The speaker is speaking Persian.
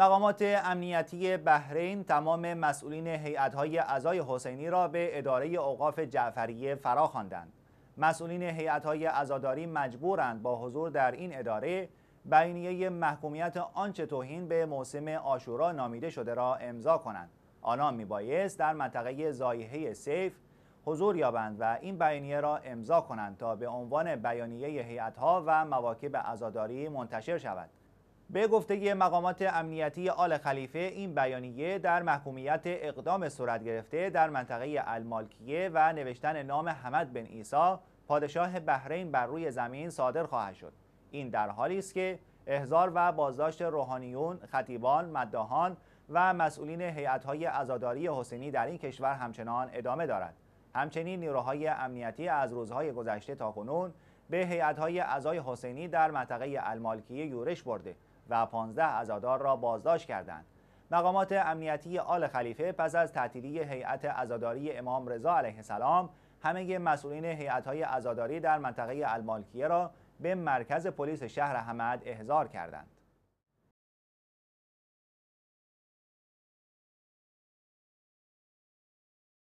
مقامات امنیتی بحرین تمام مسئولین هیئت‌های عزای حسینی را به اداره اوقاف جعفریه فرا خواندند. مسئولین هیئت‌های عزاداری مجبورند با حضور در این اداره بیانیه محکومیت آنچه توهین به موسم آشورا نامیده شده را امضا کنند. آنان میبایست در منطقه زایحه سیف حضور یابند و این بیانیه را امضا کنند تا به عنوان بیانیه هیئت‌ها و مواکب عزاداری منتشر شود. به گفته مقامات امنیتی آل خلیفه این بیانیه در محکومیت اقدام صورت گرفته در منطقه المالکیه و نوشتن نام حمد بن ایسا پادشاه بحرین بر روی زمین صادر خواهد شد این در حالی است که احضار و بازداشت روحانیون، خطیبان، مداهان و مسئولین هیئت‌های عزاداری حسینی در این کشور همچنان ادامه دارد. همچنین نیروهای امنیتی از روزهای گذشته تا کنون به هیئت‌های عزای حسینی در منطقه المالکیه یورش برده و 15 عزادار را بازداشت کردند. مقامات امنیتی آل خلیفه پس از تعطیلی هیئت ازاداری امام رضا علیه السلام همه مسئولین هیئت‌های ازاداری در منطقه المالکیه را به مرکز پلیس شهر حمد احضار کردند.